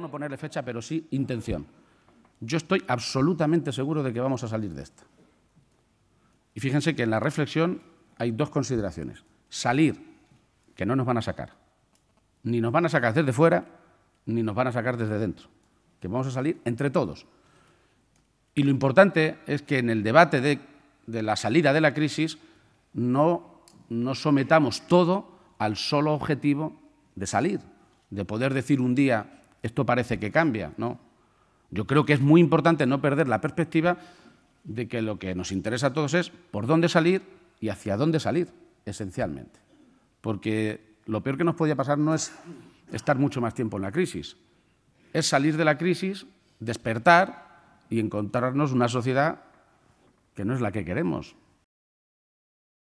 no ponerle fecha, pero sí intención. Yo estoy absolutamente seguro de que vamos a salir de esta. Y fíjense que en la reflexión hay dos consideraciones. Salir, que no nos van a sacar. Ni nos van a sacar desde fuera, ni nos van a sacar desde dentro. Que vamos a salir entre todos. Y lo importante es que en el debate de, de la salida de la crisis no nos sometamos todo al solo objetivo de salir, de poder decir un día esto parece que cambia, ¿no? Yo creo que es muy importante no perder la perspectiva de que lo que nos interesa a todos es por dónde salir y hacia dónde salir, esencialmente. Porque lo peor que nos podía pasar no es estar mucho más tiempo en la crisis, es salir de la crisis, despertar y encontrarnos una sociedad que no es la que queremos.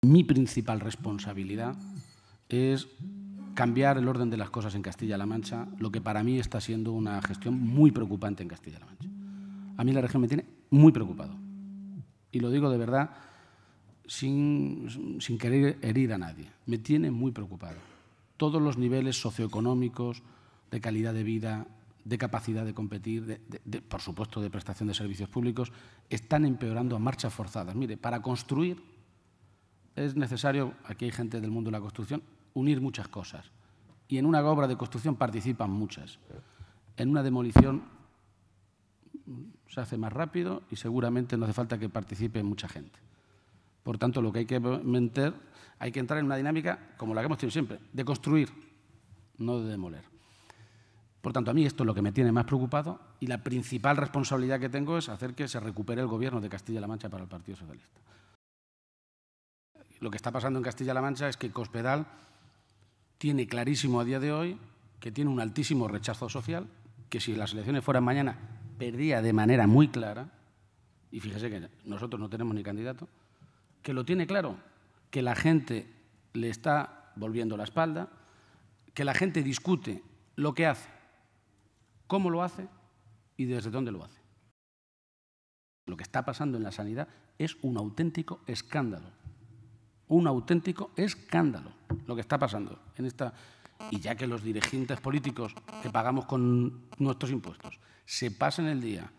Mi principal responsabilidad es cambiar el orden de las cosas en Castilla-La Mancha, lo que para mí está siendo una gestión muy preocupante en Castilla-La Mancha. A mí la región me tiene muy preocupado. Y lo digo de verdad sin, querer herir a nadie. Me tiene muy preocupado. Todos los niveles socioeconómicos, de calidad de vida, de capacidad de competir, por supuesto de prestación de servicios públicos, están empeorando a marchas forzadas. Mire, para construir es necesario, aquí hay gente del mundo de la construcción, unir muchas cosas. Y en una obra de construcción participan muchas. En una demolición se hace más rápido y seguramente no hace falta que participe mucha gente. Por tanto, lo que hay que meter, hay que entrar en una dinámica como la que hemos tenido siempre, de construir, no de demoler. Por tanto, a mí esto es lo que me tiene más preocupado y la principal responsabilidad que tengo es hacer que se recupere el gobierno de Castilla-La Mancha para el Partido Socialista. Lo que está pasando en Castilla-La Mancha es que Cospedal tiene clarísimo a día de hoy que tiene un altísimo rechazo social, que si las elecciones fueran mañana perdía de manera muy clara, y fíjese que nosotros no tenemos ni candidato, que lo tiene claro, que la gente le está volviendo la espalda, que la gente discute lo que hace, cómo lo hace y desde dónde lo hace. Lo que está pasando en la sanidad es un auténtico escándalo, un auténtico escándalo lo que está pasando en esta... Y ya que los dirigentes políticos que pagamos con nuestros impuestos se pasan el día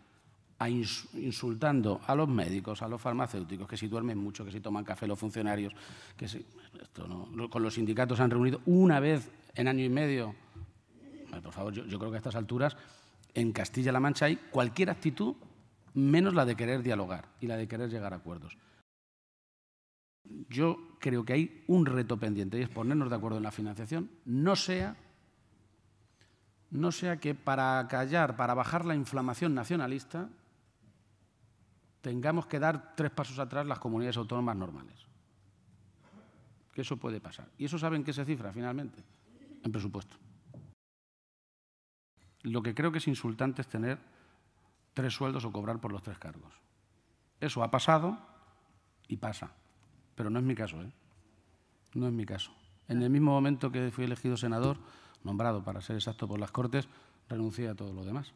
a insultando a los médicos, a los farmacéuticos, que si duermen mucho, que si toman café los funcionarios, que si, con los sindicatos se han reunido una vez en año y medio. por favor, yo creo que a estas alturas en Castilla-La Mancha hay cualquier actitud menos la de querer dialogar y la de querer llegar a acuerdos. Yo creo que hay un reto pendiente y es ponernos de acuerdo en la financiación, no sea, no sea que para callar, para bajar la inflamación nacionalista, tengamos que dar tres pasos atrás las comunidades autónomas normales. Que eso puede pasar. Y eso saben que se cifra finalmente en presupuesto. Lo que creo que es insultante es tener tres sueldos o cobrar por los tres cargos. Eso ha pasado y pasa. Pero no es mi caso, ¿eh? No es mi caso. En ah. el mismo momento que fui elegido senador, nombrado para ser exacto por las Cortes, renuncié a todo lo demás.